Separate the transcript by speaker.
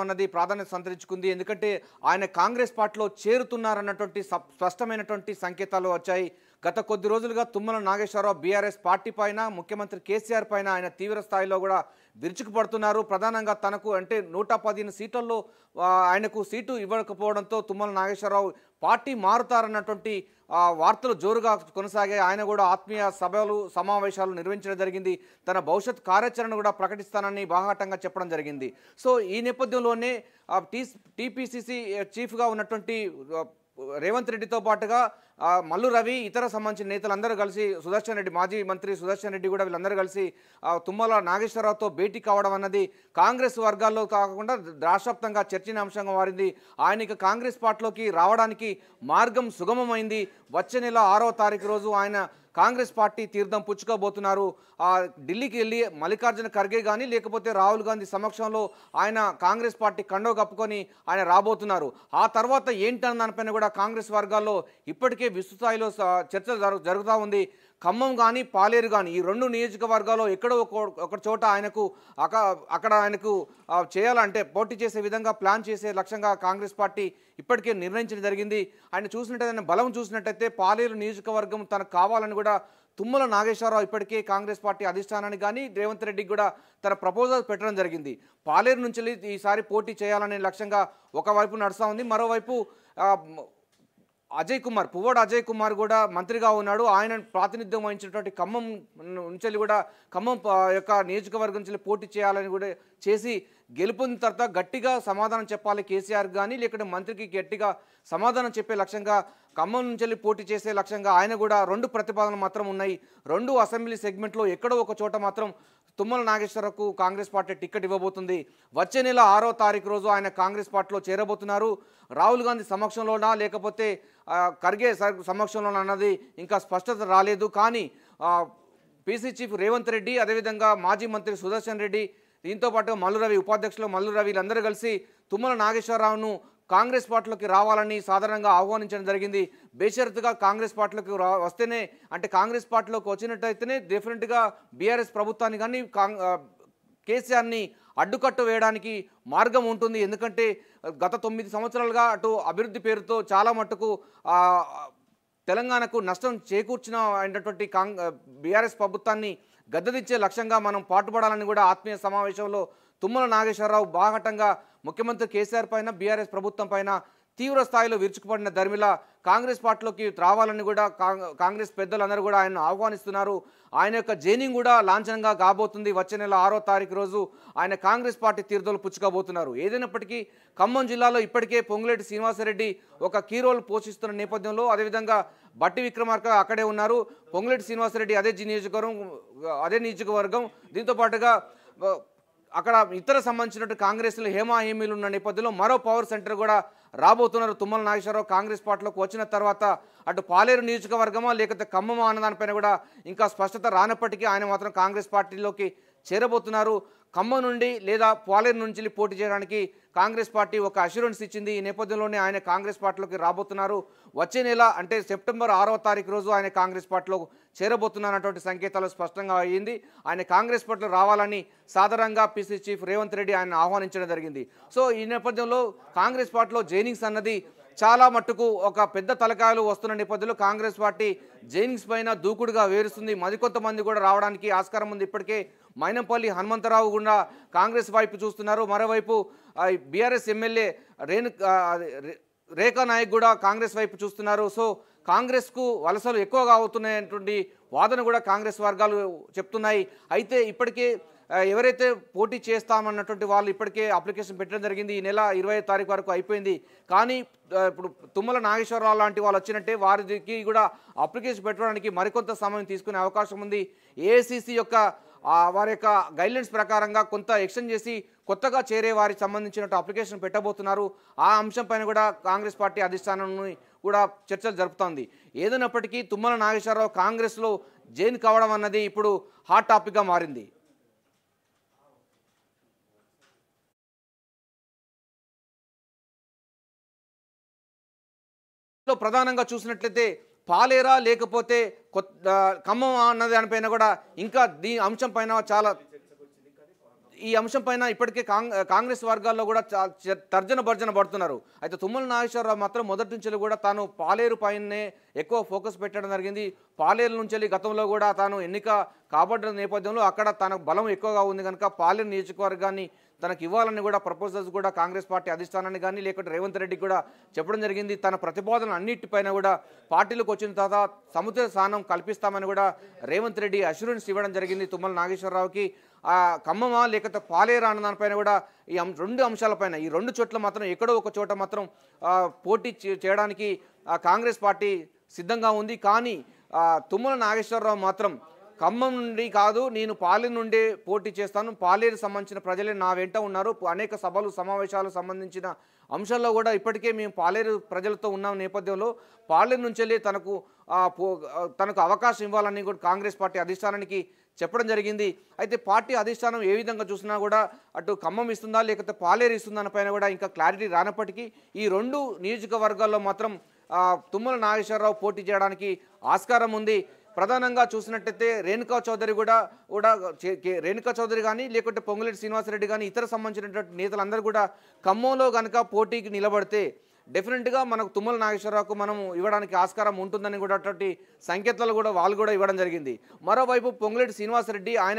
Speaker 1: అన్నది ప్రాధాన్యత సంతరించుకుంది ఎందుకంటే ఆయన కాంగ్రెస్ పార్టీలో చేరుతున్నారన్నటువంటి స్పష్టమైనటువంటి సంకేతాలు వచ్చాయి గత కొద్ది రోజులుగా తుమ్మల నాగేశ్వరరావు బీఆర్ఎస్ పార్టీ పైన ముఖ్యమంత్రి కేసీఆర్ పైన ఆయన తీవ్ర స్థాయిలో కూడా విరుచుకుపడుతున్నారు ప్రధానంగా తనకు అంటే నూట పదిహేను సీట్లలో ఆయనకు సీటు ఇవ్వకపోవడంతో తుమ్మల నాగేశ్వరరావు పార్టీ మారుతారన్నటువంటి వార్తలు జోరుగా కొనసాగే ఆయన కూడా ఆత్మీయ సభలు సమావేశాలు నిర్వహించడం జరిగింది తన భవిష్యత్ కార్యాచరణ కూడా ప్రకటిస్తానని బాహాటంగా చెప్పడం జరిగింది సో ఈ నేపథ్యంలోనే టీ టీపీసీసీ చీఫ్గా ఉన్నటువంటి రేవంత్ రెడ్డితో పాటుగా మల్లు రవి ఇతర సంబంధించిన నేతలందరూ కలిసి సుదర్శన్ రెడ్డి మాజీ మంత్రి సుదర్శన్ రెడ్డి కూడా వీళ్ళందరూ కలిసి తుమ్మల నాగేశ్వరరావుతో భేటీ కావడం అన్నది కాంగ్రెస్ వర్గాల్లో కాకుండా రాష్ట్రవ్యాప్తంగా చర్చనీయాంశంగా మారింది ఆయనకి కాంగ్రెస్ పార్టీలోకి రావడానికి మార్గం సుగమమైంది వచ్చే నెల ఆరో తారీఖు రోజు ఆయన కాంగ్రెస్ పార్టీ తీర్థం పుచ్చుకోబోతున్నారు ఆ ఢిల్లీకి వెళ్ళి మల్లికార్జున ఖర్గే కానీ లేకపోతే రాహుల్ గాంధీ సమక్షంలో ఆయన కాంగ్రెస్ పార్టీ కండో కప్పుకొని ఆయన రాబోతున్నారు ఆ తర్వాత ఏంటన్న దానిపైన కూడా కాంగ్రెస్ వర్గాల్లో ఇప్పటికే విస్తృత స్థాయిలో చర్చ జరుగుతూ ఉంది ఖమ్మం కానీ పాలేరు కానీ ఈ రెండు నియోజకవర్గాల్లో ఎక్కడో ఒక చోట ఆయనకు అక్కడ ఆయనకు చేయాలంటే పోటీ చేసే విధంగా ప్లాన్ చేసే లక్ష్యంగా కాంగ్రెస్ పార్టీ ఇప్పటికే నిర్ణయించడం జరిగింది ఆయన చూసినట్టయితే ఆయన బలం చూసినట్టయితే పాలేరు నియోజకవర్గం తనకు కావాలని కూడా తుమ్మల నాగేశ్వరరావు ఇప్పటికే కాంగ్రెస్ పార్టీ అధిష్టానానికి కానీ రేవంత్ రెడ్డికి కూడా తన ప్రపోజల్ పెట్టడం జరిగింది పాలేరు నుంచి ఈసారి పోటీ చేయాలనే లక్ష్యంగా ఒకవైపు నడుస్తూ ఉంది మరోవైపు అజయ్ కుమార్ పువ్వాడు అజయ్ కుమార్ కూడా మంత్రిగా ఉన్నాడు ఆయన ప్రాతినిధ్యం వహించినటువంటి ఖమ్మం నుంచి కూడా ఖమ్మం యొక్క నియోజకవర్గం నుంచి పోటీ చేయాలని కూడా చేసి గెలుపొందిన తర్వాత గట్టిగా సమాధానం చెప్పాలి కేసీఆర్ కానీ లేకుంటే మంత్రికి గట్టిగా సమాధానం చెప్పే లక్ష్యంగా ఖమ్మం నుంచి వెళ్ళి పోటీ చేసే లక్ష్యంగా ఆయన కూడా రెండు ప్రతిపాదనలు మాత్రం ఉన్నాయి రెండు అసెంబ్లీ సెగ్మెంట్లో ఎక్కడో ఒక చోట మాత్రం తుమ్మల నాగేశ్వరరావుకు కాంగ్రెస్ పార్టీ టికెట్ ఇవ్వబోతుంది వచ్చే నెల ఆరో తారీఖు రోజు ఆయన కాంగ్రెస్ పార్టీలో చేరబోతున్నారు రాహుల్ గాంధీ సమక్షంలోనా లేకపోతే ఖర్గే సమక్షంలోనా అన్నది ఇంకా స్పష్టత రాలేదు కానీ పీసీ చీఫ్ రేవంత్ రెడ్డి అదేవిధంగా మాజీ మంత్రి సుదర్శన్ రెడ్డి దీంతోపాటు మల్లురవి ఉపాధ్యక్షులు మల్లురవి వీళ్ళందరూ కలిసి తుమ్మల నాగేశ్వరరావును కాంగ్రెస్ పార్టీలోకి రావాలని సాధారణంగా ఆహ్వానించడం జరిగింది బేషరతుగా కాంగ్రెస్ పార్టీలోకి వస్తేనే అంటే కాంగ్రెస్ పార్టీలోకి వచ్చినట్టయితేనే డెఫినెట్గా బీఆర్ఎస్ ప్రభుత్వాన్ని కానీ కేసీఆర్ని అడ్డుకట్టు వేయడానికి మార్గం ఉంటుంది ఎందుకంటే గత తొమ్మిది సంవత్సరాలుగా అటు అభివృద్ధి పేరుతో చాలా మట్టుకు తెలంగాణకు నష్టం చేకూర్చిన అయినటువంటి కాంగ్ బీఆర్ఎస్ ప్రభుత్వాన్ని గద్దదించే లక్ష్యంగా మనం పాటుపడాలని కూడా ఆత్మీయ సమావేశంలో తుమ్మల నాగేశ్వరరావు బాహటంగా ముఖ్యమంత్రి కేసీఆర్ పైన బీఆర్ఎస్ ప్రభుత్వం పైన తీవ్ర స్థాయిలో విరుచుకుపడిన ధర్మిళ కాంగ్రెస్ పార్టీలోకి రావాలని కూడా కాంగ్రెస్ పెద్దలందరూ కూడా ఆయన ఆహ్వానిస్తున్నారు ఆయన యొక్క జైనింగ్ కూడా లాంఛనంగా కాబోతుంది వచ్చే నెల ఆరో తారీఖు రోజు ఆయన కాంగ్రెస్ పార్టీ తీర్థలు పుచ్చుకోబోతున్నారు ఏదైనప్పటికీ ఖమ్మం జిల్లాలో ఇప్పటికే పొంగులేటి శ్రీనివాసరెడ్డి ఒక కీ రోల్ పోషిస్తున్న నేపథ్యంలో అదేవిధంగా బట్టి విక్రమార్క అక్కడే ఉన్నారు పొంగులేటి శ్రీనివాసరెడ్డి అదే నియోజకవర్గం అదే నియోజకవర్గం దీంతో పాటుగా అక్కడ ఇతర సంబంధించినట్టు కాంగ్రెస్లో హేమాహేమీలు ఉన్న నేపథ్యంలో మరో పవర్ సెంటర్ కూడా రాబోతున్నారు తుమ్మల నాగేశ్వరరావు కాంగ్రెస్ పార్టీలోకి వచ్చిన తర్వాత అటు పాలేరు నియోజకవర్గమా లేకపోతే ఖమ్మమా దానిపైన కూడా ఇంకా స్పష్టత రానప్పటికీ ఆయన మాత్రం కాంగ్రెస్ పార్టీలోకి చేరబోతున్నారు ఖమ్మం నుండి లేదా పాలేరు నుంచి పోటీ చేయడానికి కాంగ్రెస్ పార్టీ ఒక అష్యూరెన్స్ ఇచ్చింది ఈ నేపథ్యంలోనే ఆయన కాంగ్రెస్ పార్టీలోకి రాబోతున్నారు వచ్చే నెల అంటే సెప్టెంబర్ ఆరవ తారీఖు రోజు ఆయన కాంగ్రెస్ పార్టీలో చేరబోతున్నారన్నటువంటి సంకేతాలు స్పష్టంగా అయ్యింది ఆయన కాంగ్రెస్ పార్టీలో రావాలని సాధారణంగా పిసి చీఫ్ రేవంత్ రెడ్డి ఆయన ఆహ్వానించడం జరిగింది సో ఈ నేపథ్యంలో కాంగ్రెస్ పార్టీలో జె జైనింగ్స్ అన్నది చాలా మట్టుకు ఒక పెద్ద తలకాయలు వస్తున్న నేపథ్యంలో కాంగ్రెస్ పార్టీ జైనింగ్స్ పైన దూకుడుగా వేరుస్తుంది మరికొంతమంది కూడా రావడానికి ఆస్కారం ఉంది ఇప్పటికే మైనంపల్లి హనుమంతరావు గుండా కాంగ్రెస్ వైపు చూస్తున్నారు మరోవైపు బీఆర్ఎస్ ఎమ్మెల్యే రేణు రేఖా నాయక్ కూడా కాంగ్రెస్ వైపు చూస్తున్నారు సో కాంగ్రెస్కు వలసలు ఎక్కువగా అవుతున్నాయి అటువంటి వాదన కూడా కాంగ్రెస్ వర్గాలు చెప్తున్నాయి అయితే ఇప్పటికే ఎవరైతే పోటీ చేస్తామన్నటువంటి వాళ్ళు ఇప్పటికే అప్లికేషన్ పెట్టడం జరిగింది ఈ నెల ఇరవై తారీఖు వరకు అయిపోయింది కానీ ఇప్పుడు తుమ్మల నాగేశ్వరరావు లాంటి వాళ్ళు వచ్చినట్టే వారికి కూడా అప్లికేషన్ పెట్టడానికి మరికొంత సమయం తీసుకునే అవకాశం ఉంది ఏఐసిసి యొక్క వారి యొక్క గైడ్లైన్స్ ప్రకారంగా కొంత ఎక్స్టెండ్ చేసి కొత్తగా చేరే వారికి సంబంధించిన అప్లికేషన్ పెట్టబోతున్నారు ఆ అంశం పైన కూడా కాంగ్రెస్ పార్టీ అధిష్టానం కూడా చర్చలు జరుపుతోంది ఏదైనప్పటికీ తుమ్మల నాగేశ్వరరావు కాంగ్రెస్లో జైన్ కావడం అన్నది ఇప్పుడు హాట్ టాపిక్గా మారింది సో ప్రధానంగా చూసినట్లయితే పాలేరా లేకపోతే కొత్త ఖమ్మం అన్న దానిపైన కూడా ఇంకా దీ అంశం పైన చాలా ఈ అంశం పైన ఇప్పటికే కాంగ్రెస్ వర్గాల్లో కూడా తర్జన భర్జన పడుతున్నారు అయితే తుమ్మల నాగేశ్వరరావు మాత్రం మొదటి నుంచి కూడా తాను పాలేరు పైననే ఎక్కువ ఫోకస్ పెట్టడం జరిగింది పాలేరు నుంచి గతంలో కూడా తాను ఎన్నిక కాబడ్డ నేపథ్యంలో అక్కడ తన బలం ఎక్కువగా ఉంది కనుక పాలేరు నియోజకవర్గాన్ని తనకు ఇవ్వాలని కూడా ప్రపోజల్స్ కూడా కాంగ్రెస్ పార్టీ అధిష్టానాన్ని కానీ లేకుంటే రేవంత్ రెడ్డి కూడా చెప్పడం జరిగింది తన ప్రతిపాదన అన్నిటిపైన కూడా పార్టీలకు వచ్చిన తర్వాత సముద్ర స్థానం కల్పిస్తామని కూడా రేవంత్ రెడ్డి అష్యూరెన్స్ ఇవ్వడం జరిగింది తుమ్మల నాగేశ్వరరావుకి ఆ ఖమ్మమా లేకపోతే పాలేరా అన్న దానిపైన కూడా ఈ రెండు అంశాలపైన ఈ రెండు చోట్ల మాత్రం ఎక్కడో ఒక చోట మాత్రం పోటీ చేయడానికి కాంగ్రెస్ పార్టీ సిద్ధంగా ఉంది కానీ తుమ్మల నాగేశ్వరరావు మాత్రం ఖమ్మం నుండి కాదు నేను పాలెం నుండే పోటీ చేస్తాను పాలేరు సంబంధించిన ప్రజలే నా వెంట ఉన్నారు అనేక సభలు సమావేశాలు సంబంధించిన అంశాల్లో కూడా ఇప్పటికే మేము పాలేరు ప్రజలతో ఉన్న నేపథ్యంలో నుంచి వెళ్ళి తనకు తనకు అవకాశం ఇవ్వాలని కూడా కాంగ్రెస్ పార్టీ అధిష్టానానికి చెప్పడం జరిగింది అయితే పార్టీ అధిష్టానం ఏ విధంగా చూసినా కూడా అటు ఖమ్మం ఇస్తుందా లేకపోతే పాలేరు ఇస్తుందా పైన కూడా ఇంకా క్లారిటీ రానప్పటికీ ఈ రెండు నియోజకవర్గాల్లో మాత్రం తుమ్మల నాగేశ్వరరావు పోటీ చేయడానికి ఆస్కారం ఉంది ప్రధానంగా చూసినట్టయితే రేణుకా చౌదరి కూడా కూడా రేణుకా చౌదరి కానీ లేకుంటే పొంగులేటి శ్రీనివాసరెడ్డి కానీ ఇతర సంబంధించినటువంటి నేతలందరూ కూడా ఖమ్మంలో కనుక పోటీకి నిలబడితే డెఫినెట్గా మనకు తుమ్మల నాగేశ్వరరావుకు మనం ఇవ్వడానికి ఆస్కారం ఉంటుందని కూడా అటువంటి సంకేతాలు కూడా వాళ్ళు కూడా ఇవ్వడం జరిగింది మరోవైపు పొంగులేటి శ్రీనివాసరెడ్డి ఆయన